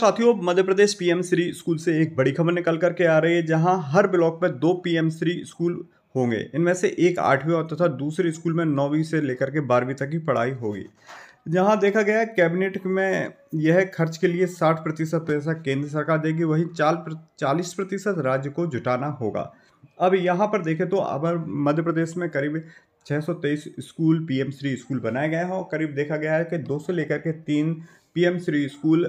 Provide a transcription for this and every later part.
साथियों Madhya Pradesh PM Shri school से एक बड़ी खबर निकल करके आ रही है जहां हर ब्लॉक में दो पीएम श्री स्कूल होंगे इनमें से एक आठवीं और तथा दूसरे स्कूल में नौवीं से लेकर के बारहवीं तक की पढ़ाई होगी जहां देखा गया कैबिनेट में यह खर्च के लिए 60 प्रतिशत पैसा केंद्र सरकार देगी वहीं चाल चालीस प्रतिशत राज्य को जुटाना होगा अब यहाँ पर देखें तो अब मध्य प्रदेश में करीब 623 स्कूल पीएम श्री स्कूल बनाए गए हैं और करीब देखा गया है कि 200 लेकर के तीन पीएम श्री स्कूल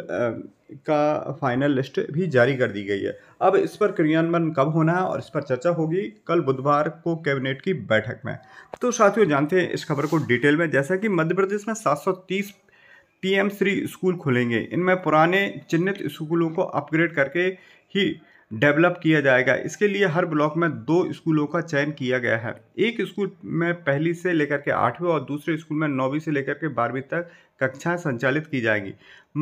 का फाइनल लिस्ट भी जारी कर दी गई है अब इस पर क्रियान्वयन कब होना है और इस पर चर्चा होगी कल बुधवार को कैबिनेट की बैठक में तो साथियों जानते हैं इस खबर को डिटेल में जैसा कि मध्य प्रदेश में 730 पीएम श्री स्कूल खुलेंगे इनमें पुराने चिन्हित स्कूलों को अपग्रेड करके ही डेवलप किया जाएगा इसके लिए हर ब्लॉक में दो स्कूलों का चयन किया गया है एक स्कूल में पहली से लेकर के आठवीं और दूसरे स्कूल में नौवीं से लेकर के बारहवीं तक कक्षाएं संचालित की जाएंगी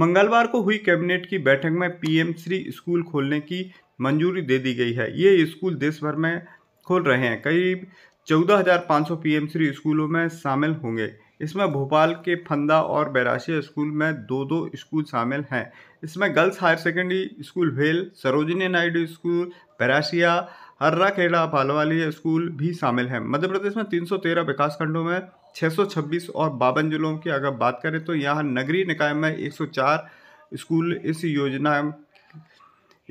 मंगलवार को हुई कैबिनेट की बैठक में पीएम श्री स्कूल खोलने की मंजूरी दे दी गई है ये स्कूल देश भर में खोल रहे हैं करीब चौदह हज़ार पाँच सौ पी एम स्कूलों में शामिल होंगे इसमें भोपाल के फंदा और बैराशी स्कूल में दो दो स्कूल शामिल हैं इसमें गर्ल्स हायर सेकेंडरी स्कूल भेल सरोजिनी नायडू स्कूल बैराशिया हर्रा खेड़ा पालवाली स्कूल भी शामिल हैं मध्य प्रदेश में 313 विकासखंडों में 626 और बावन जिलों की अगर बात करें तो यहाँ नगरीय निकाय में 104 स्कूल इस योजना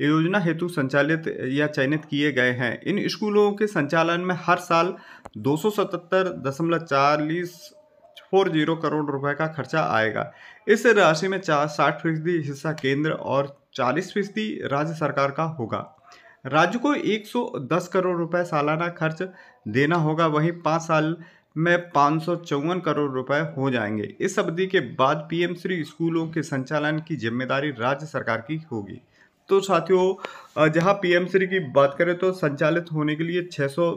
योजना हेतु संचालित या चयनित किए गए हैं इन स्कूलों के संचालन में हर साल दो फोर जीरो करोड़ रुपए का खर्चा आएगा इस राशि में चार साठ फीसदी हिस्सा केंद्र और चालीस फीसदी राज्य सरकार का होगा राज्य को 110 करोड़ रुपए सालाना खर्च देना होगा वहीं पाँच साल में पाँच करोड़ रुपए हो जाएंगे इस अवधि के बाद पीएम श्री स्कूलों के संचालन की जिम्मेदारी राज्य सरकार की होगी तो साथियों जहां पीएम श्री की बात करें तो संचालित होने के लिए 600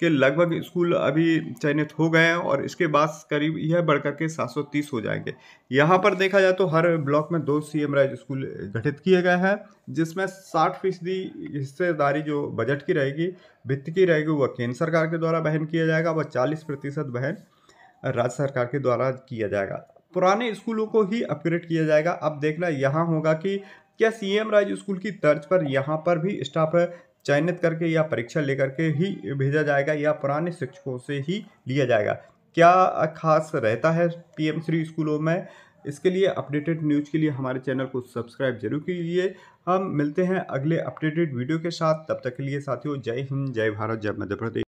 के लगभग स्कूल अभी चयनित हो गए हैं और इसके बाद करीब यह बढ़कर के 730 हो जाएंगे यहाँ पर देखा जाए तो हर ब्लॉक में दो सी एम राइज स्कूल गठित किए गए हैं जिसमें 60 फीसदी हिस्सेदारी जो बजट की रहेगी वित्त की रहेगी वह केंद्र सरकार के द्वारा बहन किया जाएगा व चालीस प्रतिशत बहन राज्य सरकार के द्वारा किया जाएगा पुराने स्कूलों को ही अपग्रेड किया जाएगा अब देखना यहाँ होगा कि क्या सी एम राज्य स्कूल की तर्ज पर यहाँ पर भी स्टाफ चयनित करके या परीक्षा लेकर के ही भेजा जाएगा या पुराने शिक्षकों से ही लिया जाएगा क्या खास रहता है पीएम श्री स्कूलों में इसके लिए अपडेटेड न्यूज के लिए हमारे चैनल को सब्सक्राइब जरूर कीजिए हम मिलते हैं अगले अपडेटेड वीडियो के साथ तब तक के लिए साथियों जय हिंद जय भारत जय मध्य प्रदेश